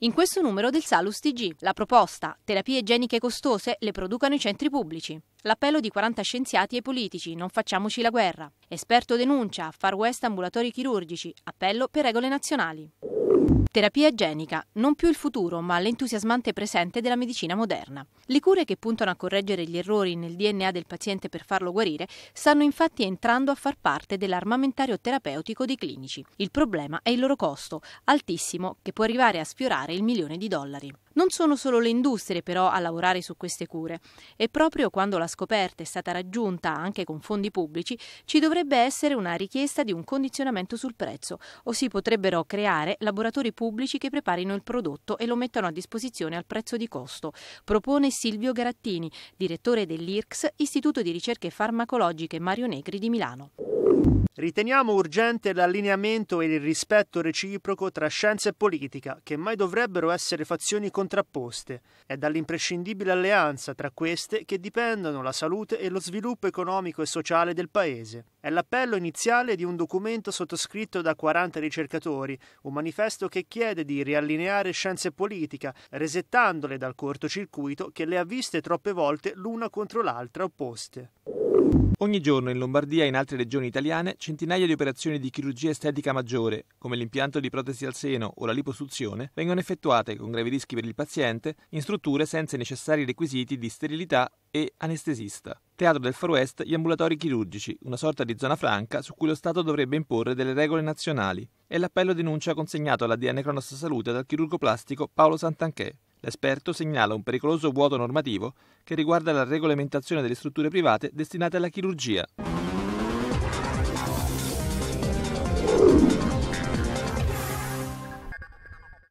In questo numero del Salus TG, la proposta, terapie igieniche costose le producano i centri pubblici. L'appello di 40 scienziati e politici, non facciamoci la guerra. Esperto denuncia, far west ambulatori chirurgici, appello per regole nazionali. Terapia genica, non più il futuro, ma l'entusiasmante presente della medicina moderna. Le cure che puntano a correggere gli errori nel DNA del paziente per farlo guarire stanno infatti entrando a far parte dell'armamentario terapeutico dei clinici. Il problema è il loro costo, altissimo, che può arrivare a sfiorare il milione di dollari. Non sono solo le industrie però a lavorare su queste cure e proprio quando la scoperta è stata raggiunta anche con fondi pubblici ci dovrebbe essere una richiesta di un condizionamento sul prezzo o si potrebbero creare laboratori pubblici che preparino il prodotto e lo mettano a disposizione al prezzo di costo, propone Silvio Garattini, direttore dell'IRCS, Istituto di Ricerche Farmacologiche Mario Negri di Milano. Riteniamo urgente l'allineamento e il rispetto reciproco tra scienza e politica, che mai dovrebbero essere fazioni contrapposte. È dall'imprescindibile alleanza tra queste che dipendono la salute e lo sviluppo economico e sociale del Paese. È l'appello iniziale di un documento sottoscritto da 40 ricercatori, un manifesto che chiede di riallineare scienza e politica, resettandole dal cortocircuito che le ha viste troppe volte l'una contro l'altra opposte. Ogni giorno in Lombardia e in altre regioni italiane centinaia di operazioni di chirurgia estetica maggiore, come l'impianto di protesi al seno o la liposuzione, vengono effettuate con gravi rischi per il paziente in strutture senza i necessari requisiti di sterilità e anestesista. Teatro del Far West gli ambulatori chirurgici, una sorta di zona franca su cui lo Stato dovrebbe imporre delle regole nazionali. È l'appello denuncia consegnato alla DN Cronos Salute dal chirurgo plastico Paolo Santanchè. L'esperto segnala un pericoloso vuoto normativo che riguarda la regolamentazione delle strutture private destinate alla chirurgia.